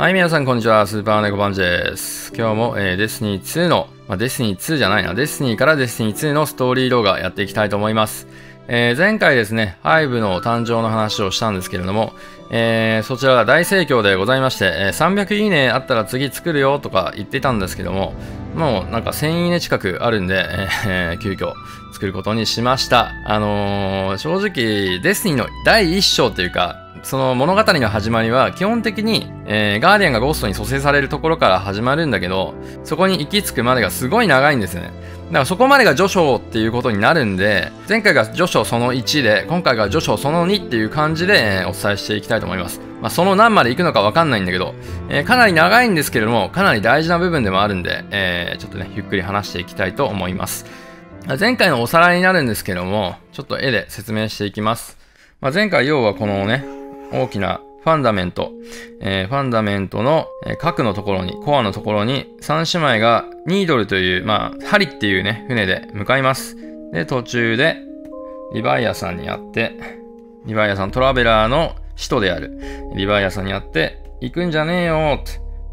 はい、皆さん、こんにちは。スーパーネコバンチです。今日も、えー、デスニー2の、まあ、デスニー2じゃないな、デスニーからデスニー2のストーリー動画やっていきたいと思います。えー、前回ですね、ハイブの誕生の話をしたんですけれども、えー、そちらが大盛況でございまして、え300いいねあったら次作るよとか言ってたんですけども、もうなんか1000いいね近くあるんで、えー、急遽作ることにしました。あの正直、デスニーの第1章というか、その物語の始まりは基本的に、えー、ガーディアンがゴーストに蘇生されるところから始まるんだけど、そこに行き着くまでがすごい長いんですよね。だからそこまでが序章っていうことになるんで、前回が序章その1で、今回が序章その2っていう感じで、えー、お伝えしていきたいと思います。まあ、その何まで行くのかわかんないんだけど、えー、かなり長いんですけれども、かなり大事な部分でもあるんで、えー、ちょっとね、ゆっくり話していきたいと思います。前回のおさらいになるんですけども、ちょっと絵で説明していきます。まあ、前回要はこのね、大きなファンダメント、えー、ファンダメントの核のところに、コアのところに、三姉妹がニードルという、まあ、針っていうね、船で向かいます。で、途中で、リヴァイアさんに会って、リヴァイアさん、トラベラーの使徒である、リヴァイアさんに会って、行くんじゃねえよ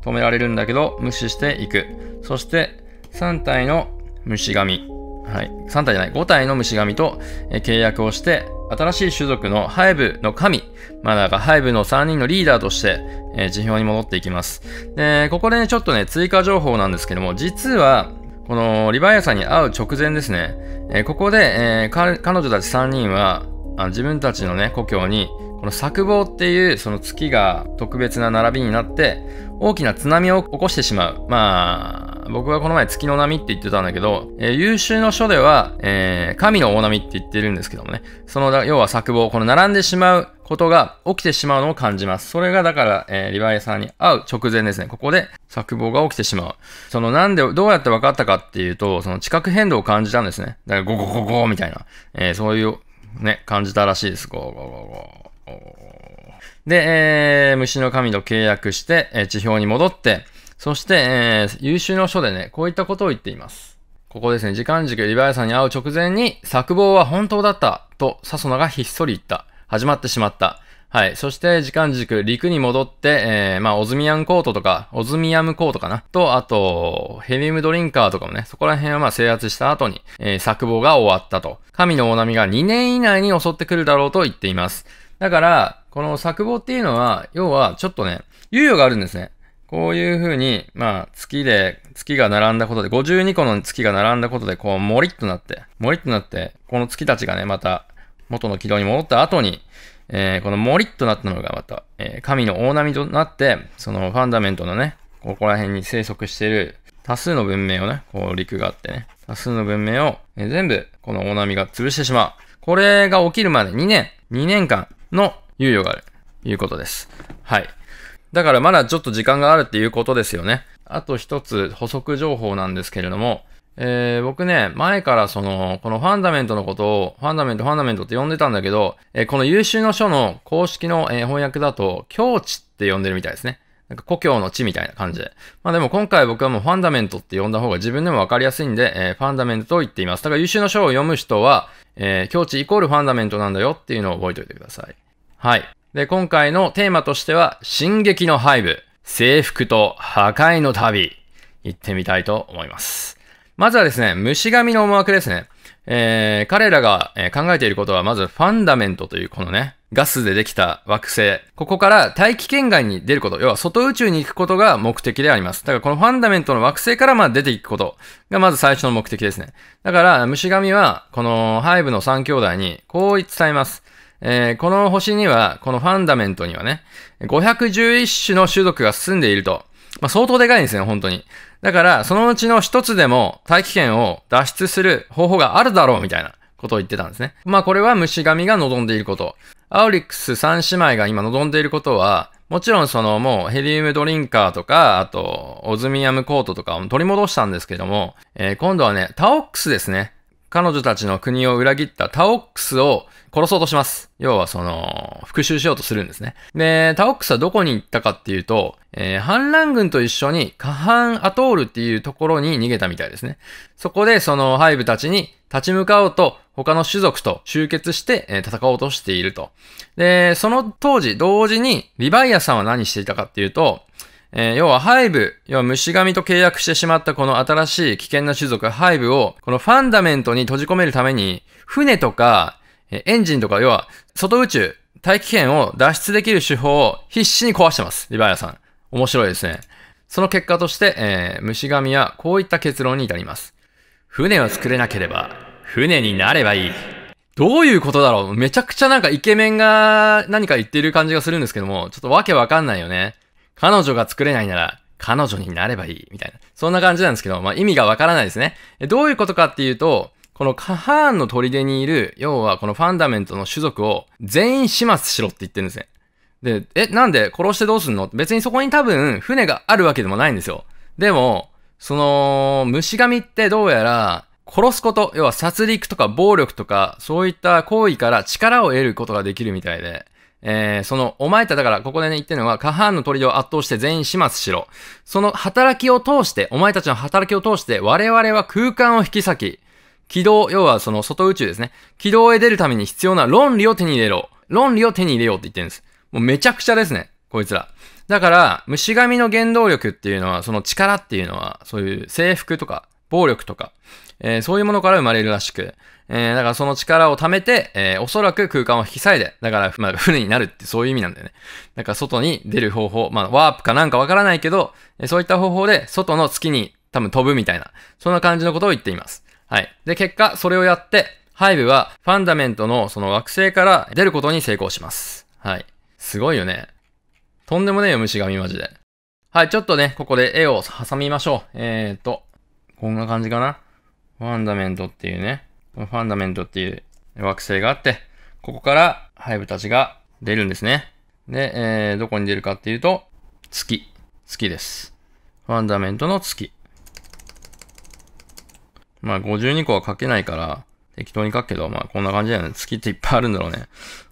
止められるんだけど、無視していく。そして、3体の虫神。はい。3体じゃない、5体の虫神と契約をして、新しい種族のハイブの神、まナハイブの3人のリーダーとして、えー、地表に戻っていきます。で、ここでね、ちょっとね、追加情報なんですけども、実は、このリバイアさんに会う直前ですね、えー、ここで、えー、彼女たち3人はあ自分たちのね、故郷に、この作望っていうその月が特別な並びになって、大きな津波を起こしてしまう。まあ、僕はこの前月の波って言ってたんだけど、えー、優秀の書では、えー、神の大波って言ってるんですけどもね、その、要は作望、この並んでしまうことが起きてしまうのを感じます。それがだから、えー、リヴァイさんに会う直前ですね。ここで作望が起きてしまう。そのなんで、どうやって分かったかっていうと、その地殻変動を感じたんですね。だからゴゴゴゴみたいな、えー、そういうね、感じたらしいです。ゴゴゴゴゴゴで、えー、虫の神と契約して、えー、地表に戻って、そして、えー、優秀の書でね、こういったことを言っています。ここですね、時間軸リヴァイさんに会う直前に、作望は本当だった、と、サソナがひっそり言った。始まってしまった。はい。そして、時間軸、陸に戻って、えー、まあ、オズミアンコートとか、オズミアムコートかな。と、あと、ヘリウムドリンカーとかもね、そこら辺はまあ、制圧した後に、えー、作望が終わったと。神の大波が2年以内に襲ってくるだろうと言っています。だから、この作望っていうのは、要はちょっとね、猶予があるんですね。こういう風に、まあ、月で、月が並んだことで、52個の月が並んだことで、こう、もりっとなって、もりっとなって、この月たちがね、また、元の軌道に戻った後に、えー、このもりっとなったのがまた、えー、神の大波となって、そのファンダメントのね、ここら辺に生息している多数の文明をね、こう陸があってね、多数の文明を、えー、全部この大波が潰してしまう。これが起きるまで2年、2年間、の猶予がある、いうことです。はい。だからまだちょっと時間があるっていうことですよね。あと一つ補足情報なんですけれども、えー、僕ね、前からその、このファンダメントのことを、ファンダメント、ファンダメントって呼んでたんだけど、えー、この優秀の書の公式の、えー、翻訳だと、境地って呼んでるみたいですね。なんか故郷の地みたいな感じで。まあでも今回僕はもうファンダメントって呼んだ方が自分でもわかりやすいんで、えー、ファンダメントと言っています。だから優秀な章を読む人は、えー、境地イコールファンダメントなんだよっていうのを覚えておいてください。はい。で、今回のテーマとしては、進撃の背部、征服と破壊の旅、行ってみたいと思います。まずはですね、虫神の思惑ですね。えー、彼らが考えていることは、まずファンダメントというこのね、ガスでできた惑星。ここから大気圏外に出ること。要は外宇宙に行くことが目的であります。だからこのファンダメントの惑星からま出ていくことがまず最初の目的ですね。だから虫神はこのハイブの3兄弟にこう伝えます。えー、この星には、このファンダメントにはね、511種の種族が住んでいると。まあ、相当でかいんですね、本当に。だから、そのうちの一つでも大気圏を脱出する方法があるだろう、みたいな。ことを言ってたんですね。まあこれは虫神が望んでいること。アウリックス三姉妹が今望んでいることは、もちろんそのもうヘリウムドリンカーとか、あとオズミアムコートとかを取り戻したんですけども、えー、今度はね、タオックスですね。彼女たちの国を裏切ったタオックスを殺そうとします。要はその、復讐しようとするんですね。で、タオックスはどこに行ったかっていうと、えー、反乱軍と一緒にカハンアトールっていうところに逃げたみたいですね。そこでそのハイブたちに立ち向かおうと、他の種族と集結して、えー、戦おうとしていると。で、その当時、同時に、リヴァイアさんは何していたかっていうと、えー、要はハイブ、要は虫神と契約してしまったこの新しい危険な種族ハイブを、このファンダメントに閉じ込めるために、船とか、えエンジンとか、要は、外宇宙、大気圏を脱出できる手法を必死に壊してます。リバイアさん。面白いですね。その結果として、えー、虫神はこういった結論に至ります。船を作れなければ、船になればいい。どういうことだろうめちゃくちゃなんかイケメンが何か言ってる感じがするんですけども、ちょっとわけわかんないよね。彼女が作れないなら、彼女になればいい、みたいな。そんな感じなんですけど、まあ、意味がわからないですね。どういうことかっていうと、このカハーンの砦にいる、要はこのファンダメントの種族を全員始末しろって言ってるんですね。で、え、なんで殺してどうすんの別にそこに多分船があるわけでもないんですよ。でも、その、虫神ってどうやら、殺すこと、要は殺戮とか暴力とか、そういった行為から力を得ることができるみたいで、えー、その、お前ただから、ここでね、言ってるのは、過半の砦を圧倒して全員始末しろ。その働きを通して、お前たちの働きを通して、我々は空間を引き裂き、軌道、要はその外宇宙ですね。軌道へ出るために必要な論理を手に入れろ。論理を手に入れようって言ってるんです。もうめちゃくちゃですね。こいつら。だから、虫神の原動力っていうのは、その力っていうのは、そういう征服とか、暴力とか、えー、そういうものから生まれるらしく、えー、だからその力を貯めて、えー、おそらく空間を引き裂いで、だから、まあ、船になるってそういう意味なんだよね。だから外に出る方法、まあ、ワープかなんかわからないけど、えそういった方法で外の月に多分飛ぶみたいな、そんな感じのことを言っています。はい。で、結果、それをやって、ハイブはファンダメントのその惑星から出ることに成功します。はい。すごいよね。とんでもねえよ、虫神マジで。はい、ちょっとね、ここで絵を挟みましょう。えーと、こんな感じかな。ファンダメントっていうね。このファンダメントっていう惑星があって、ここからハイブたちが出るんですね。で、えー、どこに出るかっていうと、月。月です。ファンダメントの月。まあ、52個は書けないから、適当に書くけど、まあ、こんな感じだよね。月っていっぱいあるんだろうね。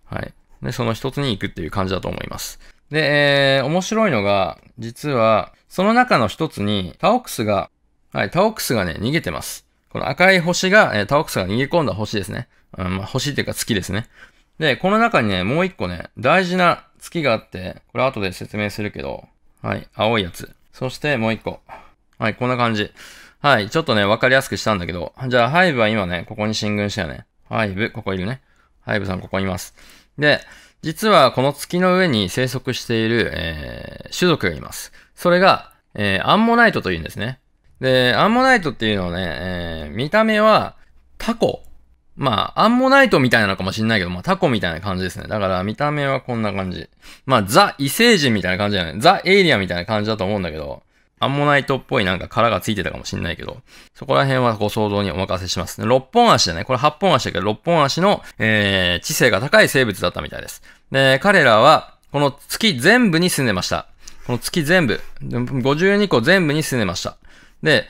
はい。で、その一つに行くっていう感じだと思います。で、えー、面白いのが、実は、その中の一つに、タオクスが、はい、タオクスがね、逃げてます。この赤い星が、えー、タオクスが逃げ込んだ星ですね。うん、まあ、星っていうか月ですね。で、この中にね、もう一個ね、大事な月があって、これ後で説明するけど、はい、青いやつ。そしてもう一個。はい、こんな感じ。はい、ちょっとね、わかりやすくしたんだけど、じゃあ、ハイブは今ね、ここに進軍したよね。ハイブ、ここいるね。ハイブさん、ここいます。で、実はこの月の上に生息している、えー、種族がいます。それが、えー、アンモナイトというんですね。で、アンモナイトっていうのはね、えー、見た目はタコ。まあ、アンモナイトみたいなのかもしんないけど、まあタコみたいな感じですね。だから見た目はこんな感じ。まあ、ザ異星人みたいな感じじゃない。ザエイリアンみたいな感じだと思うんだけど、アンモナイトっぽいなんか殻がついてたかもしんないけど、そこら辺はご想像にお任せします。6本足だね。これ8本足だけど、6本足の、えー、知性が高い生物だったみたいです。で、彼らは、この月全部に住んでました。この月全部、52個全部に住んでました。で、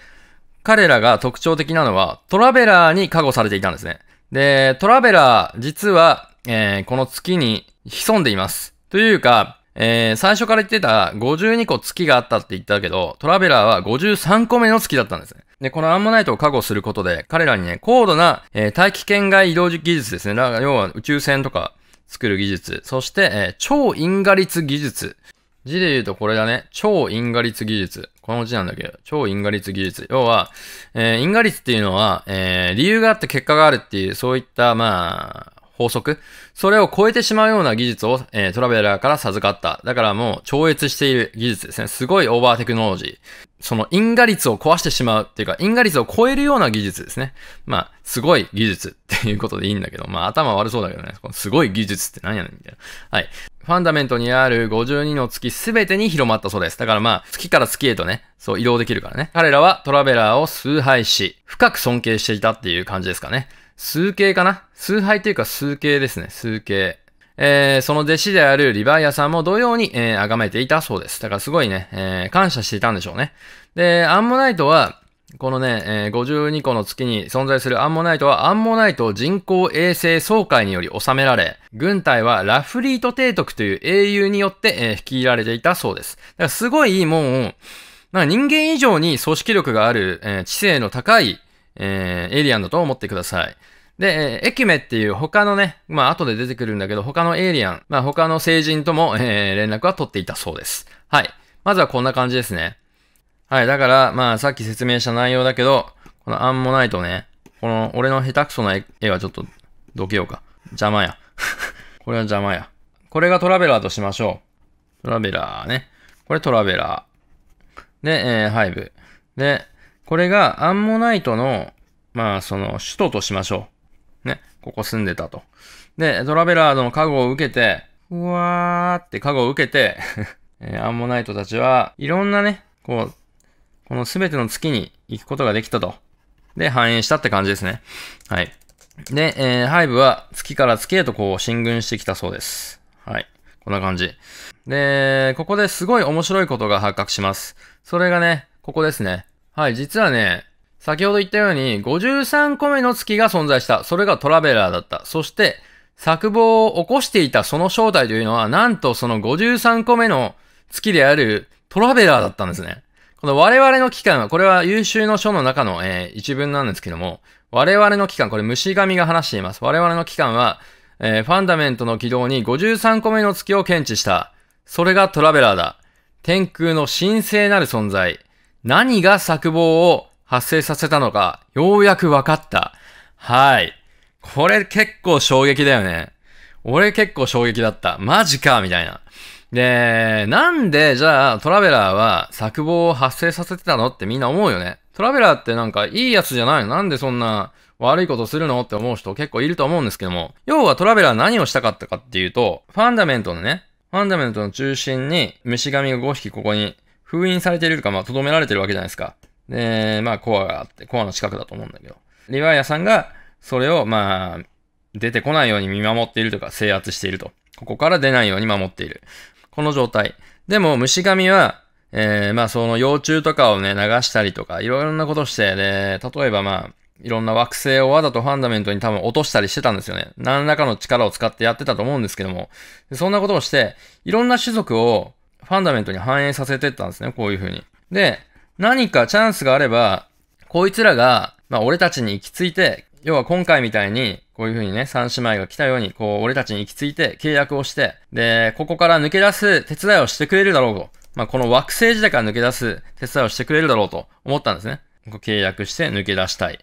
彼らが特徴的なのは、トラベラーに加護されていたんですね。で、トラベラー、実は、えー、この月に潜んでいます。というか、えー、最初から言ってた52個月があったって言ったけど、トラベラーは53個目の月だったんですね。で、このアンモナイトを加護することで、彼らにね、高度な、えー、大気圏外移動技術ですね。だから要は宇宙船とか作る技術、そして、えー、超因果率技術字で言うとこれだね。超因果率技術。この字なんだけど、超因果率技術。要は、えー、因果率っていうのは、えー、理由があって結果があるっていう、そういった、まあ、法則それを超えてしまうような技術を、えー、トラベラーから授かった。だからもう超越している技術ですね。すごいオーバーテクノロジー。その因果率を壊してしまうっていうか、因果率を超えるような技術ですね。まあ、すごい技術っていうことでいいんだけど、まあ頭悪そうだけどね、このすごい技術って何やねんみたいな。はい。ファンダメントにある52の月すべてに広まったそうです。だからまあ、月から月へとね、そう移動できるからね。彼らはトラベラーを崇拝し、深く尊敬していたっていう感じですかね。数形かな崇拝っていうか数形ですね。数形。えー、その弟子であるリヴァイアさんも同様に、えー、崇めていたそうです。だからすごいね、えー、感謝していたんでしょうね。で、アンモナイトは、このね、えー、52個の月に存在するアンモナイトは、アンモナイト人工衛星総会により収められ、軍隊はラフリート提督という英雄によって、えー、率いられていたそうです。だからすごいもう、なんか人間以上に組織力がある、えー、知性の高い、えー、エイリアンだと思ってください。で、えー、エキメっていう他のね、まあ後で出てくるんだけど、他のエイリアン、まあ他の成人とも、えー、連絡は取っていたそうです。はい。まずはこんな感じですね。はい。だから、まあさっき説明した内容だけど、このアンモナイトね、この俺の下手くそな絵はちょっとどけようか。邪魔や。これは邪魔や。これがトラベラーとしましょう。トラベラーね。これトラベラー。で、えー、ハイブ。で、これがアンモナイトの、まあその首都としましょう。ね、ここ住んでたと。で、トラベラーの加護を受けて、うわーって加護を受けて えー、アンモナイトたちはいろんなね、こう、このすべての月に行くことができたと。で、繁栄したって感じですね。はい。で、えー、ハイブは月から月へとこう進軍してきたそうです。はい。こんな感じ。で、ここですごい面白いことが発覚します。それがね、ここですね。はい、実はね、先ほど言ったように、53個目の月が存在した。それがトラベラーだった。そして、作望を起こしていたその正体というのは、なんとその53個目の月であるトラベラーだったんですね。この我々の期間は、これは優秀の書の中の、えー、一文なんですけども、我々の期間、これ虫神が話しています。我々の期間は、えー、ファンダメントの軌道に53個目の月を検知した。それがトラベラーだ。天空の神聖なる存在。何が作望を発生させたのか、ようやく分かった。はい。これ結構衝撃だよね。俺結構衝撃だった。マジかみたいな。で、なんで、じゃあ、トラベラーは作望を発生させてたのってみんな思うよね。トラベラーってなんかいいやつじゃないのなんでそんな悪いことするのって思う人結構いると思うんですけども。要はトラベラー何をしたかったかっていうと、ファンダメントのね、ファンダメントの中心に虫神が5匹ここに封印されているか、まあ、留められてるわけじゃないですか。で、まあ、コアがあって、コアの近くだと思うんだけど。リヴァイアさんが、それを、まあ、出てこないように見守っているとか、制圧していると。ここから出ないように守っている。この状態。でも、虫神は、えー、まあ、その幼虫とかをね、流したりとか、いろいろなことして、で、例えばまあ、いろんな惑星をわざとファンダメントに多分落としたりしてたんですよね。何らかの力を使ってやってたと思うんですけども。そんなことをして、いろんな種族をファンダメントに反映させてったんですね、こういうふうに。で、何かチャンスがあれば、こいつらが、まあ俺たちに行き着いて、要は今回みたいに、こういう風にね、三姉妹が来たように、こう、俺たちに行き着いて契約をして、で、ここから抜け出す手伝いをしてくれるだろうと。まあ、この惑星時代から抜け出す手伝いをしてくれるだろうと思ったんですね。契約して抜け出したい。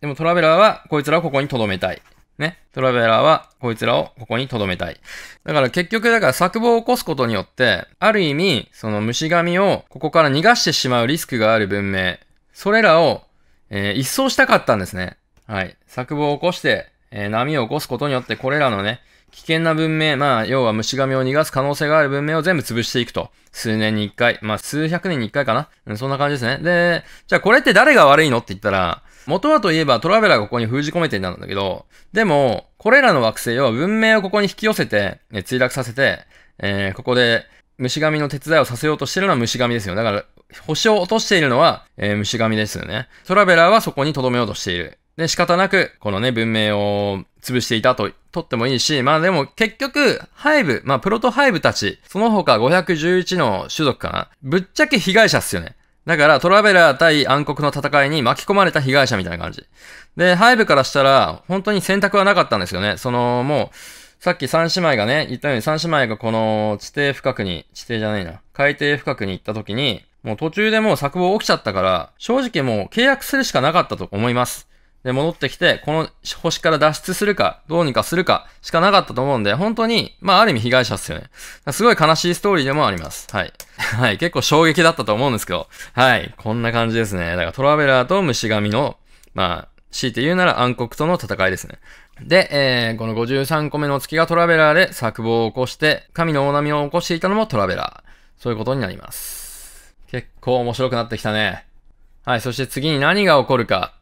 でもトラベラーは、こいつらをここに留めたい。ね。トラベラーは、こいつらをここに留めたい。だから結局、だから作望を起こすことによって、ある意味、その虫神をここから逃がしてしまうリスクがある文明、それらを、えー、一掃したかったんですね。はい。作望を起こして、えー、波を起こすことによって、これらのね、危険な文明、まあ、要は虫神を逃がす可能性がある文明を全部潰していくと。数年に一回、まあ、数百年に一回かな、うん。そんな感じですね。で、じゃあこれって誰が悪いのって言ったら、元はといえばトラベラーがここに封じ込めていたんだけど、でも、これらの惑星は文明をここに引き寄せて、ね、墜落させて、えー、ここで虫神の手伝いをさせようとしてるのは虫神ですよ。だから、星を落としているのは、えー、虫神ですよね。トラベラーはそこに留めようとしている。で、仕方なく、このね、文明を潰していたと、とってもいいし、まあでも結局、ハイブ、まあプロトハイブたち、その他511の種族かな、ぶっちゃけ被害者っすよね。だから、トラベラー対暗黒の戦いに巻き込まれた被害者みたいな感じ。で、ハイブからしたら、本当に選択はなかったんですよね。その、もう、さっき三姉妹がね、言ったように三姉妹がこの地底深くに、地底じゃないな、海底深くに行った時に、もう途中でもう作望起きちゃったから、正直もう契約するしかなかったと思います。で、戻ってきて、この星から脱出するか、どうにかするかしかなかったと思うんで、本当に、まあある意味被害者っすよね。すごい悲しいストーリーでもあります。はい。はい。結構衝撃だったと思うんですけど、はい。こんな感じですね。だからトラベラーと虫神の、まあ、強いて言うなら暗黒との戦いですね。で、えー、この53個目の月がトラベラーで作望を起こして、神の大波を起こしていたのもトラベラー。そういうことになります。結構面白くなってきたね。はい、そして次に何が起こるか。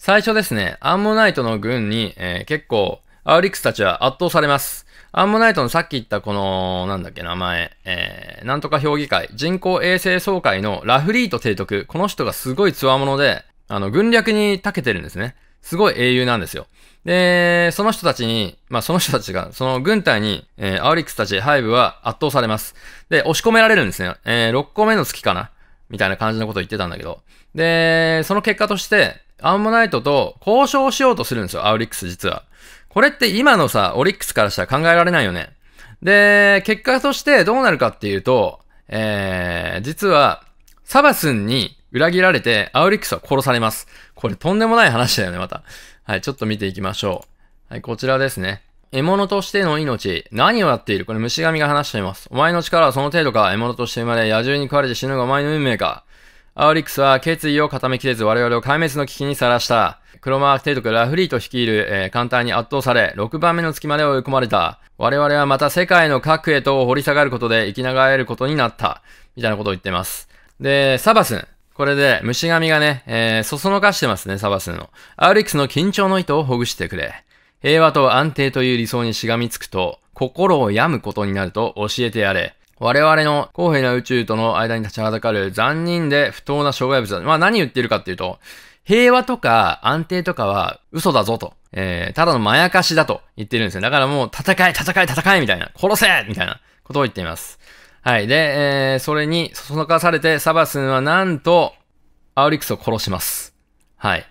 最初ですね、アンモナイトの軍に、えー、結構、アウリックスたちは圧倒されます。アンモナイトのさっき言ったこの、なんだっけ、名前、えー、なんとか評議会、人工衛星総会のラフリート提督、この人がすごい強者で、あの、軍略に長けてるんですね。すごい英雄なんですよ。で、その人たちに、まあ、その人たちが、その軍隊に、えー、アウリックスたち、ハイブは圧倒されます。で、押し込められるんですね。えー、6個目の月かなみたいな感じのことを言ってたんだけど。で、その結果として、アンモナイトと交渉しようとするんですよ、アウリックス実は。これって今のさ、オリックスからしたら考えられないよね。で、結果としてどうなるかっていうと、えー、実は、サバスンに裏切られて、アウリックスは殺されます。これとんでもない話だよね、また。はい、ちょっと見ていきましょう。はい、こちらですね。獲物としての命。何をやっているこれ虫神が話しています。お前の力はその程度か。獲物として生まれ、野獣に食われて死ぬがお前の運命か。アオリックスは決意を固めきれず我々を壊滅の危機にさらした。クロマーク帝国ラフリート率いる、えー、簡単に圧倒され、6番目の月まで追い込まれた。我々はまた世界の核へと掘り下がることで生きながられることになった。みたいなことを言ってます。で、サバスン。これで虫神がね、えー、そそのかしてますね、サバスンアウリックスの緊張の糸をほぐしてくれ。平和と安定という理想にしがみつくと、心を病むことになると教えてやれ。我々の公平な宇宙との間に立ちはだかる残忍で不当な障害物だ。まあ何言ってるかっていうと、平和とか安定とかは嘘だぞと。えー、ただのまやかしだと言ってるんですよ。だからもう戦い、戦い、戦いみたいな。殺せみたいなことを言っています。はい。で、えー、それにそそのかされてサバスンはなんと、アウリクスを殺します。はい。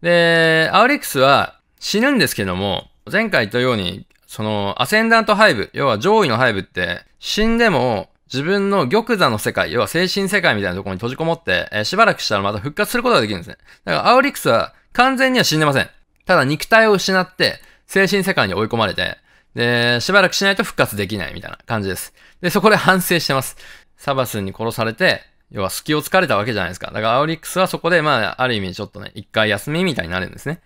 で、アウリクスは死ぬんですけども、前回言ったように、その、アセンダントハイブ、要は上位のハイブって、死んでも、自分の玉座の世界、要は精神世界みたいなところに閉じこもって、えー、しばらくしたらまた復活することができるんですね。だから、アオリックスは完全には死んでません。ただ、肉体を失って、精神世界に追い込まれて、で、しばらくしないと復活できないみたいな感じです。で、そこで反省してます。サバスに殺されて、要は隙を突かれたわけじゃないですか。だからアオリックスはそこで、まあ、ある意味ちょっとね、一回休みみたいになるんですね。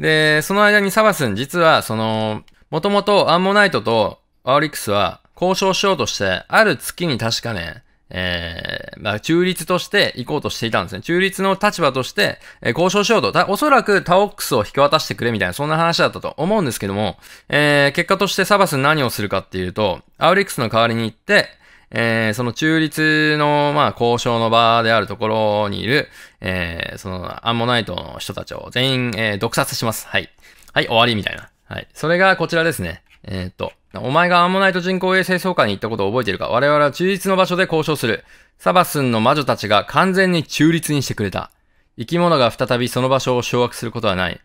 で、その間にサバスン実は、その、もともとアンモナイトとアオリックスは、交渉しようとして、ある月に確かね、えー、まあ、中立として行こうとしていたんですね。中立の立場として、えー、交渉しようと。た、おそらくタオックスを引き渡してくれみたいな、そんな話だったと思うんですけども、えー、結果としてサバス何をするかっていうと、アウリックスの代わりに行って、えー、その中立の、まあ、交渉の場であるところにいる、えー、その、アンモナイトの人たちを全員、えー、毒殺します。はい。はい、終わりみたいな。はい。それがこちらですね。えっ、と、お前がアンモナイト人工衛星総会に行ったことを覚えているか我々は中立の場所で交渉する。サバスンの魔女たちが完全に中立にしてくれた。生き物が再びその場所を掌握することはない。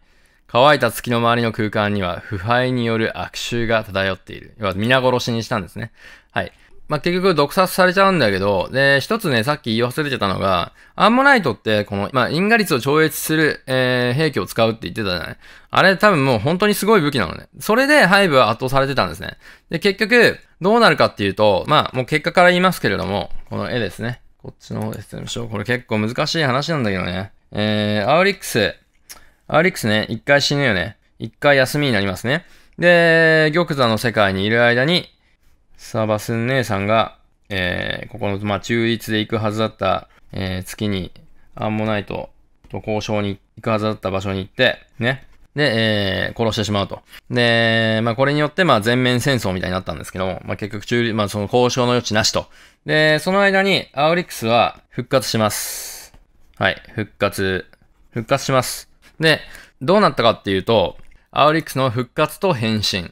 乾いた月の周りの空間には腐敗による悪臭が漂っている。要は皆殺しにしたんですね。はい。まあ、結局、毒殺されちゃうんだけど、で、一つね、さっき言い忘れてたのが、アンモナイトって、この、まあ、因果率を超越する、えー、兵器を使うって言ってたじゃないあれ多分もう本当にすごい武器なのね。それで、ハイブは圧倒されてたんですね。で、結局、どうなるかっていうと、まあ、もう結果から言いますけれども、この絵ですね。こっちの方ですう。これ結構難しい話なんだけどね。えー、アウリックス。アウリックスね、一回死ぬよね。一回休みになりますね。で、玉座の世界にいる間に、サーバスン姉さんが、えー、ここの、まあ、中立で行くはずだった、えー、月に、アンモナイトと交渉に行くはずだった場所に行って、ね。で、えー、殺してしまうと。で、まあ、これによって、まあ、全面戦争みたいになったんですけども、まあ、結局中立、まあ、その交渉の余地なしと。で、その間に、アウリックスは復活します。はい、復活、復活します。で、どうなったかっていうと、アウリックスの復活と変身。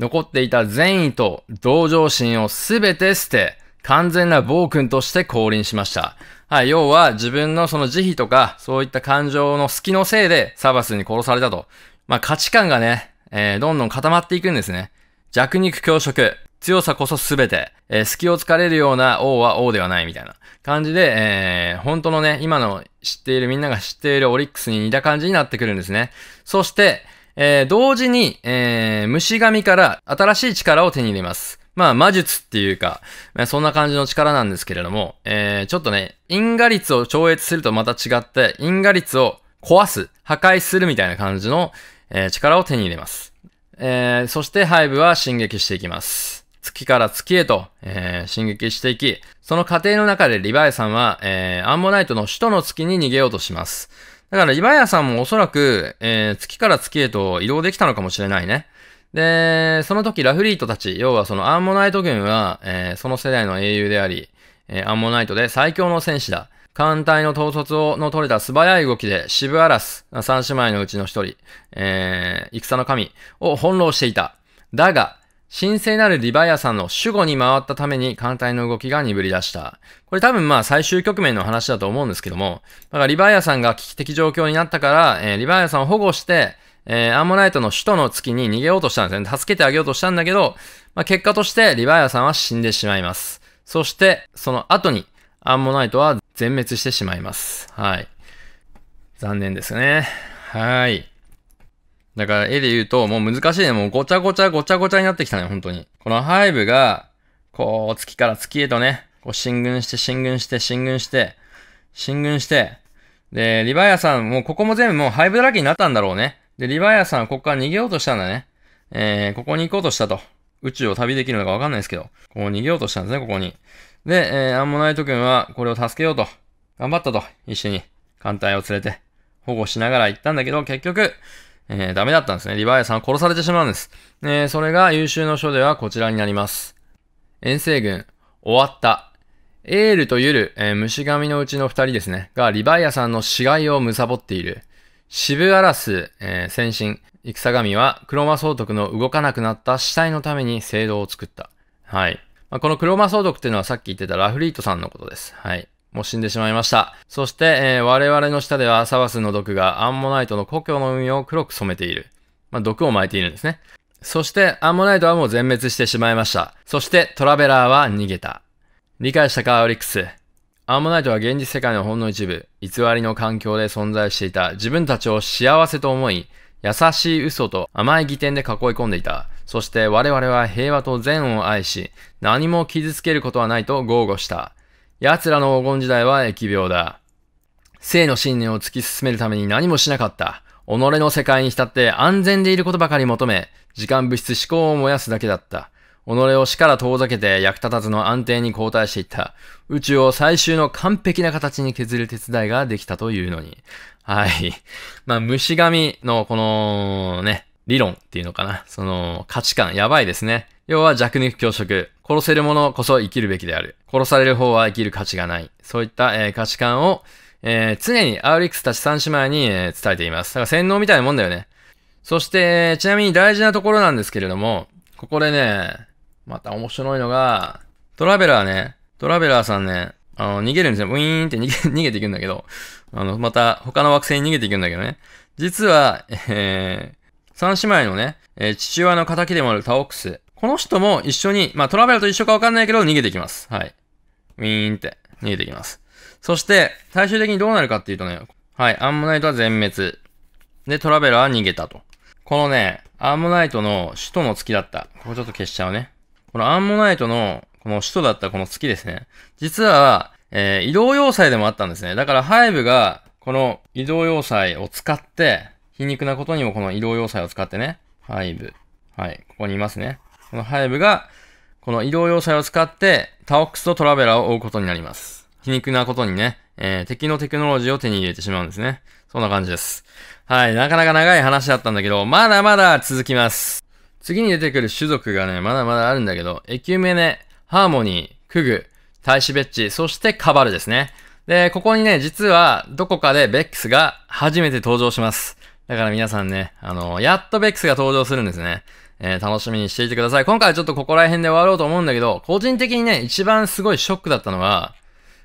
残っていた善意と同情心をすべて捨て、完全な暴君として降臨しました。はい、要は自分のその慈悲とか、そういった感情の隙のせいでサバスに殺されたと。まあ価値観がね、えー、どんどん固まっていくんですね。弱肉強食、強さこそすべて、えー、隙を突かれるような王は王ではないみたいな感じで、えー、本当のね、今の知っているみんなが知っているオリックスに似た感じになってくるんですね。そして、えー、同時に、えー、虫神から新しい力を手に入れます。まあ、魔術っていうか、まあ、そんな感じの力なんですけれども、えー、ちょっとね、因果率を超越するとまた違って、因果率を壊す、破壊するみたいな感じの、えー、力を手に入れます。えー、そして、ハイブは進撃していきます。月から月へと、えー、進撃していき、その過程の中でリヴァイさんは、えー、アンモナイトの首都の月に逃げようとします。だから、今ヤさんもおそらく、えー、月から月へと移動できたのかもしれないね。で、その時ラフリートたち、要はそのアンモナイト軍は、えー、その世代の英雄であり、えー、アンモナイトで最強の戦士だ。艦隊の統率をの取れた素早い動きで、シブアラス、三姉妹のうちの一人、えー、戦の神を翻弄していた。だが、神聖なるリヴァイアさんの守護に回ったために艦隊の動きが鈍り出した。これ多分まあ最終局面の話だと思うんですけども、だからリヴァイアさんが危機的状況になったから、えー、リヴァイアさんを保護して、えー、アンモナイトの首都の月に逃げようとしたんですね。助けてあげようとしたんだけど、まあ、結果としてリヴァイアさんは死んでしまいます。そして、その後にアンモナイトは全滅してしまいます。はい。残念ですね。はい。だから絵で言うと、もう難しいね。もうごちゃごちゃごちゃごちゃになってきたね、本当に。このハイブが、こう、月から月へとね、こう、進軍して、進軍して、進軍して、進軍して、で、リヴァイアさん、もうここも全部もうハイブだらけになったんだろうね。で、リヴァイアさん、ここから逃げようとしたんだね。えー、ここに行こうとしたと。宇宙を旅できるのかわかんないですけど、こう逃げようとしたんですね、ここに。で、えー、アンモナイト君はこれを助けようと、頑張ったと、一緒に艦隊を連れて、保護しながら行ったんだけど、結局、えー、ダメだったんですね。リヴァイアさん殺されてしまうんです。えー、それが優秀の書ではこちらになります。遠征軍、終わった。エールとユル、えー、虫神のうちの二人ですね、がリヴァイアさんの死骸を貪っている。渋荒ラス、えー、先進、戦神はクロマ総督の動かなくなった死体のために聖堂を作った。はい。まあ、このクロマ総督っていうのはさっき言ってたラフリートさんのことです。はい。もう死んでしまいました。そして、えー、我々の下ではサバスの毒がアンモナイトの故郷の海を黒く染めている。まあ、毒を巻いているんですね。そして、アンモナイトはもう全滅してしまいました。そして、トラベラーは逃げた。理解したか、オリックス。アンモナイトは現実世界のほんの一部、偽りの環境で存在していた自分たちを幸せと思い、優しい嘘と甘い疑点で囲い込んでいた。そして我々は平和と善を愛し、何も傷つけることはないと豪語した。奴らの黄金時代は疫病だ。生の信念を突き進めるために何もしなかった。己の世界に浸って安全でいることばかり求め、時間物質思考を燃やすだけだった。己を死から遠ざけて役立たずの安定に後退していった。宇宙を最終の完璧な形に削る手伝いができたというのに。はい。まあ、虫神のこのね、理論っていうのかな。その価値観、やばいですね。要は弱肉強食。殺せる者こそ生きるべきである。殺される方は生きる価値がない。そういった、えー、価値観を、えー、常に RX たち三姉妹に、えー、伝えています。だから洗脳みたいなもんだよね。そして、ちなみに大事なところなんですけれども、ここでね、また面白いのが、トラベラーね、トラベラーさんね、あの、逃げるんですよ。ウィーンって逃げ、逃げていくんだけど、あの、また他の惑星に逃げていくんだけどね。実は、えー、三姉妹のね、えー、父親の仇でもあるタオックス。この人も一緒に、まあ、トラベルと一緒かわかんないけど、逃げてきます。はい。ウィーンって逃げてきます。そして、最終的にどうなるかっていうとね、はい、アンモナイトは全滅。で、トラベルは逃げたと。このね、アンモナイトの首都の月だった。ここちょっと消しちゃうね。このアンモナイトの、この首都だったこの月ですね。実は、えー、移動要塞でもあったんですね。だから、ハイブが、この移動要塞を使って、皮肉なことにもこの移動要塞を使ってね、ハイブ。はい、ここにいますね。このハイブが、この移動要塞を使って、タオックスとトラベラーを追うことになります。皮肉なことにね、えー、敵のテクノロジーを手に入れてしまうんですね。そんな感じです。はい、なかなか長い話だったんだけど、まだまだ続きます。次に出てくる種族がね、まだまだあるんだけど、エキュメネ、ハーモニー、クグ、タイシベッチ、そしてカバルですね。で、ここにね、実はどこかでベックスが初めて登場します。だから皆さんね、あの、やっとベックスが登場するんですね。えー、楽しみにしていてください。今回はちょっとここら辺で終わろうと思うんだけど、個人的にね、一番すごいショックだったのは、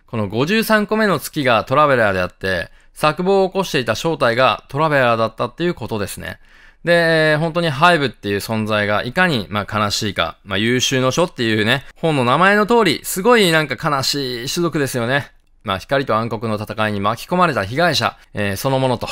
この53個目の月がトラベラーであって、作望を起こしていた正体がトラベラーだったっていうことですね。で、本当にハイブっていう存在がいかに、まあ、悲しいか、まあ、優秀の書っていうね、本の名前の通り、すごいなんか悲しい種族ですよね。まあ、光と暗黒の戦いに巻き込まれた被害者、えー、そのものと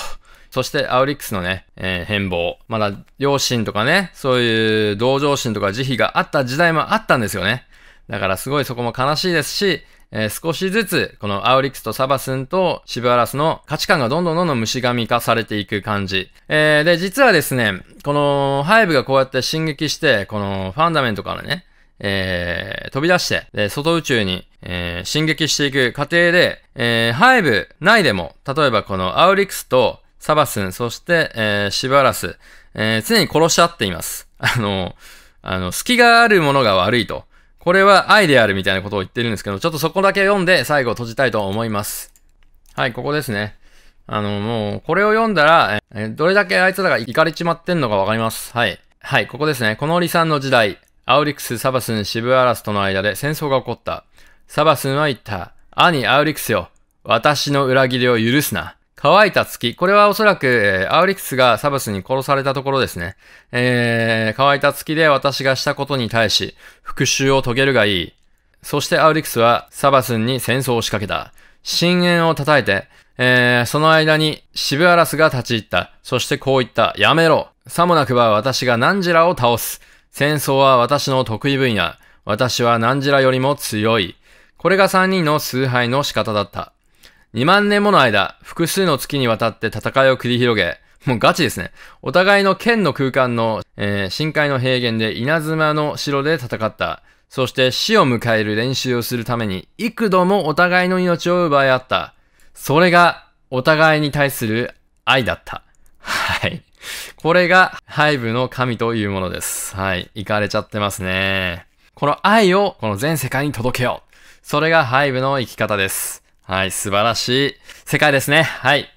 そしてアウリックスのね、えー、変貌。まだ、良心とかね、そういう同情心とか慈悲があった時代もあったんですよね。だからすごいそこも悲しいですし、えー、少しずつ、このアウリックスとサバスンとシブアラスの価値観がどんどんどんどん虫神化されていく感じ。えー、で、実はですね、この、ハイブがこうやって進撃して、この、ファンダメントからね、えー、飛び出して、で、外宇宙に、えー、進撃していく過程で、えー、ハイブ内でも、例えばこのアウリックスとサバスン、そして、えー、シバラス、えー、常に殺し合っています。あの、あの、隙があるものが悪いと。これは愛であるみたいなことを言ってるんですけど、ちょっとそこだけ読んで最後閉じたいと思います。はい、ここですね。あの、もう、これを読んだら、えー、どれだけあいつらが怒りちまってんのかわかります。はい。はい、ここですね。このおりさんの時代、アウリクス、サバスン、シブアラスとの間で戦争が起こった。サバスンは言った。兄、アウリクスよ。私の裏切りを許すな。乾いた月。これはおそらく、えー、アウリクスがサブスに殺されたところですね。えー、乾いた月で私がしたことに対し、復讐を遂げるがいい。そしてアウリクスはサバスンに戦争を仕掛けた。深淵を叩いて、えー、その間にシブアラスが立ち入った。そしてこう言った。やめろ。さもなくば私がナンジラを倒す。戦争は私の得意分野。私はナンジラよりも強い。これが3人の崇拝の仕方だった。2万年もの間、複数の月にわたって戦いを繰り広げ、もうガチですね。お互いの剣の空間の、えー、深海の平原で稲妻の城で戦った。そして死を迎える練習をするために、幾度もお互いの命を奪い合った。それが、お互いに対する愛だった。はい。これが、ハイブの神というものです。はい。行かれちゃってますね。この愛を、この全世界に届けよう。それがハイブの生き方です。はい、素晴らしい世界ですね。はい。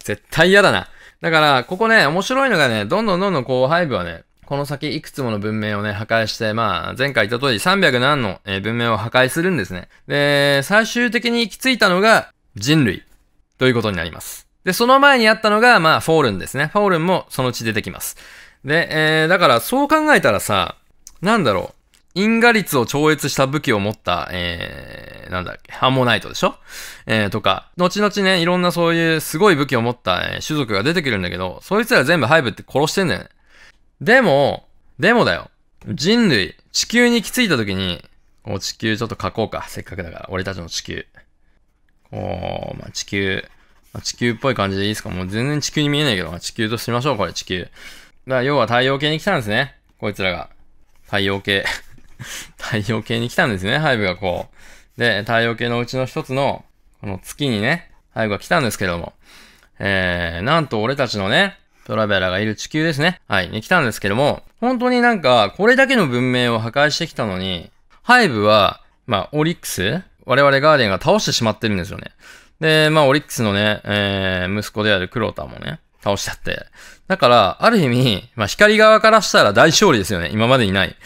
絶対嫌だな。だから、ここね、面白いのがね、どんどんどんどんこう、部はね、この先いくつもの文明をね、破壊して、まあ、前回言った通り300何の文明を破壊するんですね。で、最終的に行き着いたのが人類ということになります。で、その前にあったのが、まあ、フォールンですね。フォールンもそのうち出てきます。で、えー、だからそう考えたらさ、なんだろう。因果率を超越した武器を持った、えー、なんだっけ、ハンモナイトでしょえー、とか、後々ね、いろんなそういうすごい武器を持った、えー、種族が出てくるんだけど、そいつら全部ハイブって殺してんだよね。でも、でもだよ。人類、地球にき着いた時に、こう地球ちょっと書こうか。せっかくだから。俺たちの地球。こう、まあ、地球、まあ、地球っぽい感じでいいですかもう全然地球に見えないけど、まあ、地球としましょう、これ、地球。だから要は太陽系に来たんですね。こいつらが。太陽系。太陽系に来たんですね、ハイブがこう。で、太陽系のうちの一つの、この月にね、ハイブが来たんですけども、えー、なんと俺たちのね、トラベラーがいる地球ですね。はい、に来たんですけども、本当になんか、これだけの文明を破壊してきたのに、ハイブは、まあ、オリックス、我々ガーデンが倒してしまってるんですよね。で、まあ、オリックスのね、えー、息子であるクロータもね、倒しちゃって。だから、ある意味、まあ、光側からしたら大勝利ですよね。今までにない。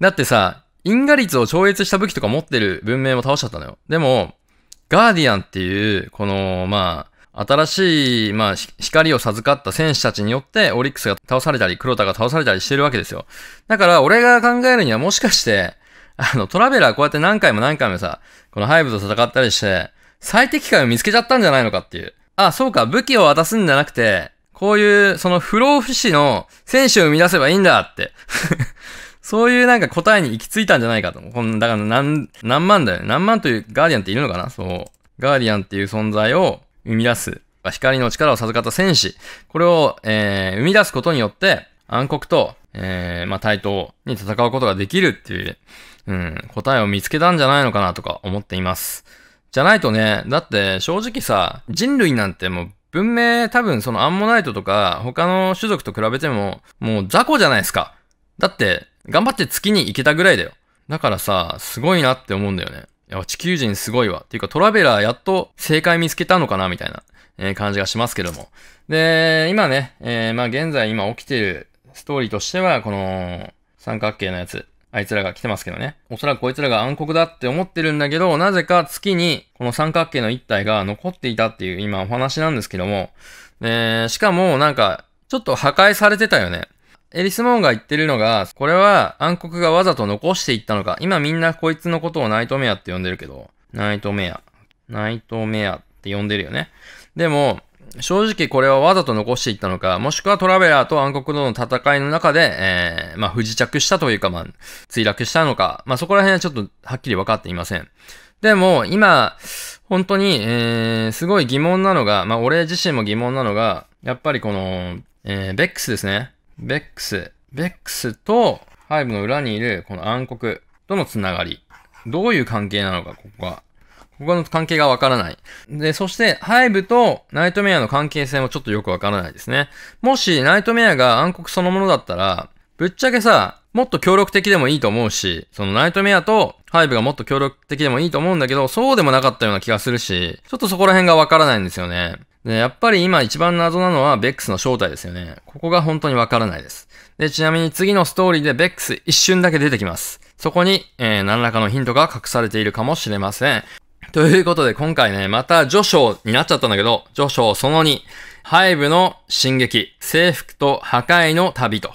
だってさ、因果率を超越した武器とか持ってる文明も倒しちゃったのよ。でも、ガーディアンっていう、この、まあ、新しい、まあ、光を授かった戦士たちによって、オリックスが倒されたり、黒田が倒されたりしてるわけですよ。だから、俺が考えるにはもしかして、あの、トラベラーこうやって何回も何回もさ、このハイブと戦ったりして、最適解を見つけちゃったんじゃないのかっていう。あ、そうか、武器を渡すんじゃなくて、こういう、その不老不死の戦士を生み出せばいいんだってそういうなんか答えに行き着いたんじゃないかと。こんだから何、何万だよ。何万という、ガーディアンっているのかなそう。ガーディアンっていう存在を生み出す。光の力を授かった戦士。これを、えー、生み出すことによって、暗黒と、えー、まあ、対等に戦うことができるっていう、うん、答えを見つけたんじゃないのかなとか思っています。じゃないとね、だって正直さ、人類なんてもう文明多分そのアンモナイトとか他の種族と比べてももう雑魚じゃないですか。だって頑張って月に行けたぐらいだよ。だからさ、すごいなって思うんだよね。いや、地球人すごいわ。っていうか、トラベラーやっと正解見つけたのかなみたいな、えー、感じがしますけども。で、今ね、えー、まあ現在今起きてるストーリーとしては、この三角形のやつ。あいつらが来てますけどね。おそらくこいつらが暗黒だって思ってるんだけど、なぜか月にこの三角形の一体が残っていたっていう今お話なんですけども。えー、しかもなんか、ちょっと破壊されてたよね。エリス・モンが言ってるのが、これは暗黒がわざと残していったのか。今みんなこいつのことをナイトメアって呼んでるけど、ナイトメア。ナイトメアって呼んでるよね。でも、正直これはわざと残していったのか、もしくはトラベラーと暗黒との戦いの中で、えー、まあ、不時着したというか、まあ、墜落したのか、まあ、そこら辺はちょっとはっきり分かっていません。でも、今、本当に、えー、すごい疑問なのが、まあ、俺自身も疑問なのが、やっぱりこの、えー、ベックスですね。ベックス。ベックスとハイブの裏にいるこの暗黒とのつながり。どういう関係なのか、ここは。ここの関係がわからない。で、そして、ハイブとナイトメアの関係性もちょっとよくわからないですね。もし、ナイトメアが暗黒そのものだったら、ぶっちゃけさ、もっと協力的でもいいと思うし、そのナイトメアとハイブがもっと協力的でもいいと思うんだけど、そうでもなかったような気がするし、ちょっとそこら辺がわからないんですよね。で、やっぱり今一番謎なのはベックスの正体ですよね。ここが本当にわからないです。で、ちなみに次のストーリーでベックス一瞬だけ出てきます。そこに、えー、何らかのヒントが隠されているかもしれません。ということで今回ね、また序章になっちゃったんだけど、序章その2、ハイブの進撃、征服と破壊の旅と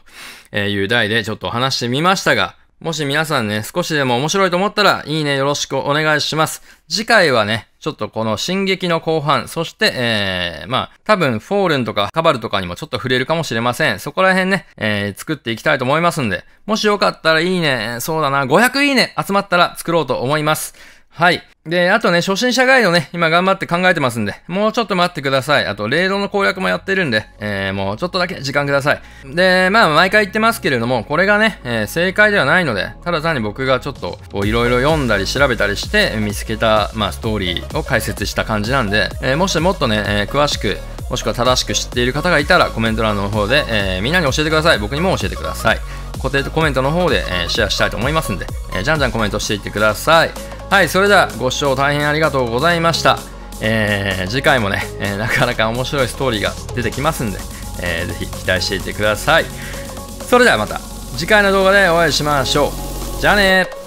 いう題でちょっと話してみましたが、もし皆さんね、少しでも面白いと思ったら、いいねよろしくお願いします。次回はね、ちょっとこの進撃の後半、そして、えー、まあ、多分、フォールンとかカバルとかにもちょっと触れるかもしれません。そこら辺ね、えー、作っていきたいと思いますんで、もしよかったらいいね、そうだな、500いいね集まったら作ろうと思います。はい。で、あとね、初心者ガイドね、今頑張って考えてますんで、もうちょっと待ってください。あと、レードの攻略もやってるんで、えー、もうちょっとだけ時間ください。で、まあ、毎回言ってますけれども、これがね、えー、正解ではないので、ただ単に僕がちょっと、こう、いろいろ読んだり調べたりして、見つけた、まあ、ストーリーを解説した感じなんで、えー、もしもっとね、え詳しく、もしくは正しく知っている方がいたら、コメント欄の方で、えみんなに教えてください。僕にも教えてください。固定とコメントの方で、えシェアしたいと思いますんで、えじゃんじゃんコメントしていってください。はいそれではご視聴大変ありがとうございましたえー、次回もね、えー、なかなか面白いストーリーが出てきますんで、えー、ぜひ期待していてくださいそれではまた次回の動画でお会いしましょうじゃあね